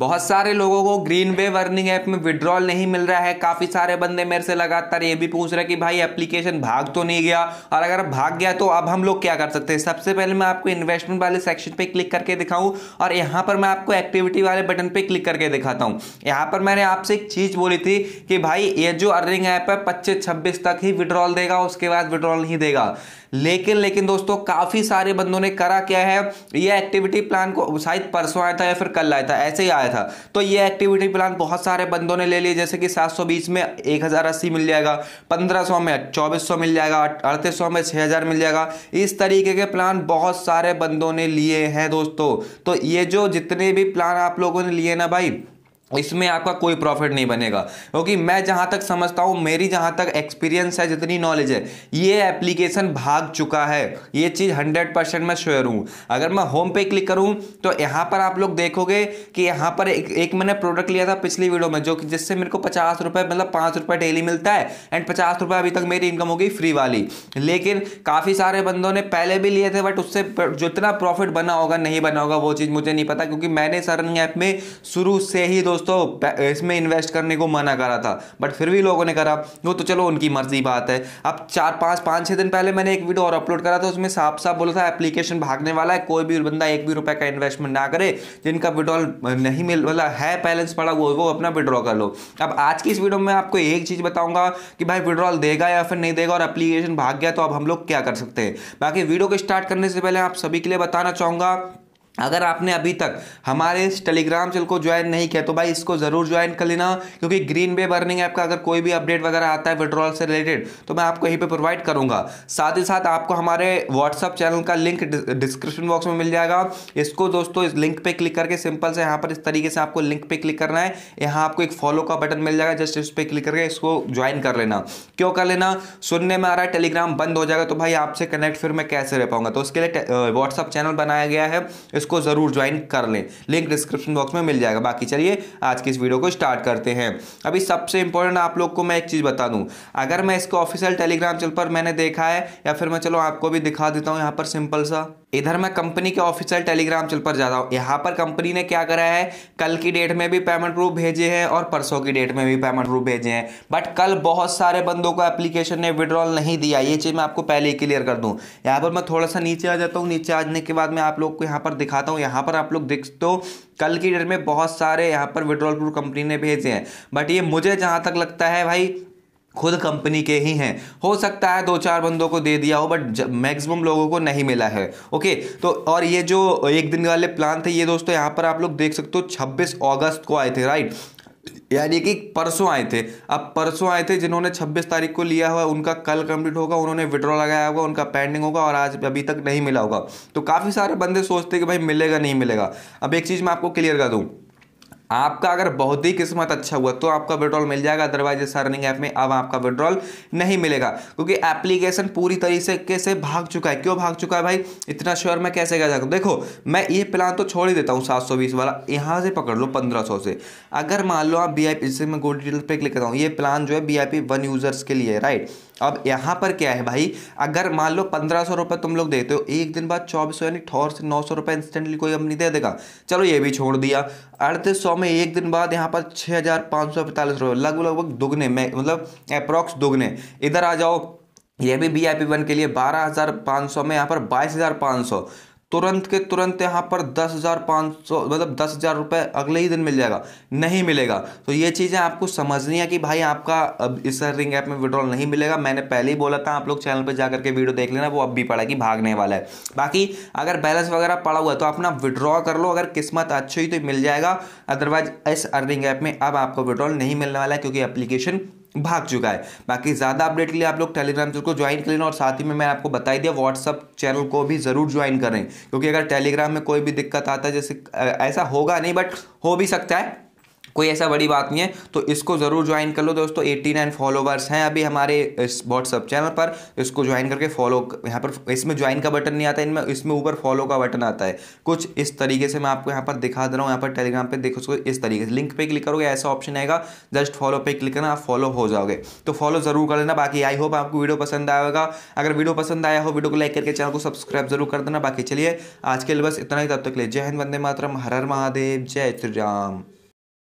बहुत सारे लोगों को ग्रीन वे वर्निंग ऐप में विड्रॉल नहीं मिल रहा है काफ़ी सारे बंदे मेरे से लगातार ये भी पूछ रहे कि भाई एप्लीकेशन भाग तो नहीं गया और अगर भाग गया तो अब हम लोग क्या कर सकते हैं सबसे पहले मैं आपको इन्वेस्टमेंट वाले सेक्शन पे क्लिक करके दिखाऊं और यहाँ पर मैं आपको एक्टिविटी वाले बटन पर क्लिक करके दिखाता हूँ यहाँ पर मैंने आपसे एक चीज़ बोली थी कि भाई ये जो अर्निंग ऐप है पच्चीस छब्बीस तक ही विड्रॉल देगा उसके बाद विड्रॉल नहीं देगा लेकिन लेकिन दोस्तों काफ़ी सारे बंदों ने करा क्या है ये एक्टिविटी प्लान को शायद परसों आया था या फिर कल आया था ऐसे ही आया आया था तो ये एक्टिविटी प्लान बहुत सारे बंदों ने ले लिए जैसे कि 720 में एक मिल जाएगा 1500 में 2400 मिल जाएगा अड़तीस में 6000 मिल जाएगा इस तरीके के प्लान बहुत सारे बंदों ने लिए हैं दोस्तों तो ये जो जितने भी प्लान आप लोगों ने लिए ना भाई इसमें आपका कोई प्रॉफिट नहीं बनेगा क्योंकि okay, मैं जहाँ तक समझता हूँ मेरी जहाँ तक एक्सपीरियंस है जितनी नॉलेज है ये एप्लीकेशन भाग चुका है ये चीज़ हंड्रेड परसेंट मैं श्योर हूँ अगर मैं होम पे क्लिक करूँ तो यहाँ पर आप लोग देखोगे कि यहाँ पर एक, एक मैंने प्रोडक्ट लिया था पिछली वीडियो में जो कि जिससे मेरे को पचास रुपये मतलब पाँच रुपये डेली मिलता है एंड पचास रुपये अभी तक मेरी इनकम होगी फ्री वाली लेकिन काफ़ी सारे बंदों ने पहले भी लिए थे बट उससे जितना प्रॉफिट बना होगा नहीं बना होगा वो चीज़ मुझे नहीं पता क्योंकि मैंने सरंग ऐप में शुरू से ही दो दोस्तों इसमें इन्वेस्ट करने को मना करा था बट फिर भी लोगों ने करा वो तो चलो उनकी मर्जी बात है अब चार पाँच पाँच छः दिन पहले मैंने एक वीडियो और अपलोड करा था उसमें साफ साफ बोला था एप्लीकेशन भागने वाला है कोई भी बंदा एक भी रुपए का इन्वेस्टमेंट ना करे जिनका विड्रॉल नहीं मिल वाला मतलब है बैलेंस पड़ा वो वो अपना विड्रॉ कर लो अब आज की इस वीडियो में आपको एक चीज़ बताऊंगा कि भाई विड्रॉल देगा या फिर नहीं देगा और एप्लीकेशन भाग गया तो अब हम लोग क्या कर सकते हैं बाकी वीडियो को स्टार्ट करने से पहले आप सभी के लिए बताना चाहूंगा अगर आपने अभी तक हमारे इस टेलीग्राम चैनल को ज्वाइन नहीं किया तो भाई इसको ज़रूर ज्वाइन कर लेना क्योंकि ग्रीन बे बर्निंग ऐप का अगर कोई भी अपडेट वगैरह आता है विड्रॉल से रिलेटेड तो मैं आपको यहीं पे प्रोवाइड करूंगा साथ ही साथ आपको हमारे व्हाट्सअप चैनल का लिंक डिस्क्रिप्शन बॉक्स में मिल जाएगा इसको दोस्तों इस लिंक पर क्लिक करके सिंपल से यहाँ पर इस तरीके से आपको लिंक पर क्लिक करना है यहाँ आपको एक फॉलो का बटन मिल जाएगा जस्ट इस पर क्लिक करके इसको ज्वाइन कर लेना क्यों कर लेना सुनने में आ रहा है टेलीग्राम बंद हो जाएगा तो भाई आपसे कनेक्ट फिर मैं कैसे रह पाऊंगा तो उसके लिए व्हाट्सअप चैनल बनाया गया है इसको ज़रूर ज्वाइन कर लें लिंक डिस्क्रिप्शन बॉक्स में मिल जाएगा बाकी चलिए आज की इस वीडियो को स्टार्ट करते हैं अभी सबसे इंपॉर्टेंट आप लोग को मैं एक चीज़ बता दूं अगर मैं इसको ऑफिशियल टेलीग्राम चल पर मैंने देखा है या फिर मैं चलो आपको भी दिखा देता हूं यहां पर सिंपल सा इधर मैं कंपनी के ऑफिशियल टेलीग्राम चल पर जाता हूँ यहाँ पर कंपनी ने क्या करा है कल की डेट में भी पेमेंट प्रूफ भेजे हैं और परसों की डेट में भी पेमेंट प्रूफ भेजे हैं बट कल बहुत सारे बंदों को एप्लीकेशन ने विड्रॉल नहीं दिया ये चीज़ मैं आपको पहले ही क्लियर कर दूँ यहाँ पर मैं थोड़ा सा नीचे आ जाता हूँ नीचे आने के बाद मैं आप लोग को यहाँ पर दिखाता हूँ यहाँ पर आप लोग देख तो कल की डेट में बहुत सारे यहाँ पर विड्रॉल प्रूफ कंपनी ने भेजे हैं बट ये मुझे जहाँ तक लगता है भाई खुद कंपनी के ही हैं हो सकता है दो चार बंदों को दे दिया हो बट मैक्सिमम लोगों को नहीं मिला है ओके तो और ये जो एक दिन वाले प्लान थे ये दोस्तों यहाँ पर आप लोग देख सकते हो 26 अगस्त को आए थे राइट यानी कि परसों आए थे अब परसों आए थे जिन्होंने 26 तारीख को लिया हुआ उनका कल कंप्लीट होगा उन्होंने विड्रॉ लगाया होगा उनका पेंडिंग होगा और आज अभी तक नहीं मिला होगा तो काफ़ी सारे बंदे सोचते कि भाई मिलेगा नहीं मिलेगा अब एक चीज़ मैं आपको क्लियर कर दूँ आपका अगर बहुत ही किस्मत अच्छा हुआ तो आपका विड्रॉल मिल जाएगा अदरवाइज इस अर्निंग ऐप में अब आपका विड्रॉल नहीं मिलेगा क्योंकि एप्लीकेशन पूरी तरीके से भाग चुका है क्यों भाग चुका है भाई इतना श्योर मैं कैसे कह सकता हूँ देखो मैं ये प्लान तो छोड़ ही देता हूँ सात सौ बीस वाला यहाँ से पकड़ लो पंद्रह सौ से अगर मान लो आप बी आई पी मैं गोल्ड डिटेल पर क्लिक करता हूँ ये प्लान जो है B I P one users के लिए राइट अब यहाँ पर क्या है भाई अगर मान लो पंद्रह सौ रुपये तुम लोग देते हो एक दिन बाद चौबीस सौ यानी ठोर से नौ सौ रुपये इंस्टेंटली कोई कंपनी दे देगा चलो ये भी छोड़ दिया अड़तीस सौ में एक दिन बाद यहाँ पर छः हज़ार पाँच सौ पैंतालीस रुपये लगभग लगभग दुगने में मतलब अप्रॉक्स दुगने इधर आ जाओ ये भी वी आई पी वन के लिए बारह हज़ार पाँच सौ में यहाँ पर बाईस हज़ार पाँच सौ तुरंत के तुरंत यहाँ पर दस हज़ार पाँच सौ मतलब दस हज़ार रुपये अगले ही दिन मिल जाएगा नहीं मिलेगा तो ये चीज़ें आपको समझनी है कि भाई आपका अब इस रिंग ऐप में विड्रॉल नहीं मिलेगा मैंने पहले ही बोला था आप लोग चैनल पर जा करके वीडियो देख लेना वो अब भी पड़ा कि भागने वाला है बाकी अगर बैलेंस वगैरह पड़ा हुआ है तो अपना विड्रॉ कर लो अगर किस्मत अच्छी हुई तो मिल जाएगा अदरवाइज इस अर्निंग ऐप में अब आपको विड्रॉल नहीं मिलने वाला है क्योंकि एप्लीकेशन भाग चुका है बाकी ज़्यादा अपडेट के लिए आप लोग टेलीग्राम चैनल को ज्वाइन कर लेना और साथ ही में मैं आपको बताई दिया व्हाट्सअप चैनल को भी ज़रूर ज्वाइन करें क्योंकि अगर टेलीग्राम में कोई भी दिक्कत आता है जैसे ऐसा होगा नहीं बट हो भी सकता है कोई ऐसा बड़ी बात नहीं है तो इसको ज़रूर ज्वाइन कर लो दोस्तों एट्टी नाइन फॉलोवर्स हैं अभी हमारे इस व्हाट्सअप चैनल पर इसको ज्वाइन करके फॉलो यहाँ पर इसमें ज्वाइन का बटन नहीं आता इनमें इसमें ऊपर फॉलो का बटन आता है कुछ इस तरीके से मैं आपको यहाँ पर दिखा दे रहा हूँ यहाँ पर टेलीग्राम पर देखो उसको इस तरीके से लिंक पर क्लिक करोगे ऐसा ऑप्शन आएगा जस्ट फॉलो पर क्लिक करना आप फॉलो हो जाओगे तो फॉलो ज़रूर कर लेना बाकी आई होप आपको वीडियो पसंद आएगा अगर वीडियो पसंद आया हो वीडियो को लाइक करके चैनल को सब्सक्राइब जरूर कर देना बाकी चलिए आज के लिए बस इतना ही तब तक ले जय हिंद वंदे मातरम हर हर महादेव जय श्री राम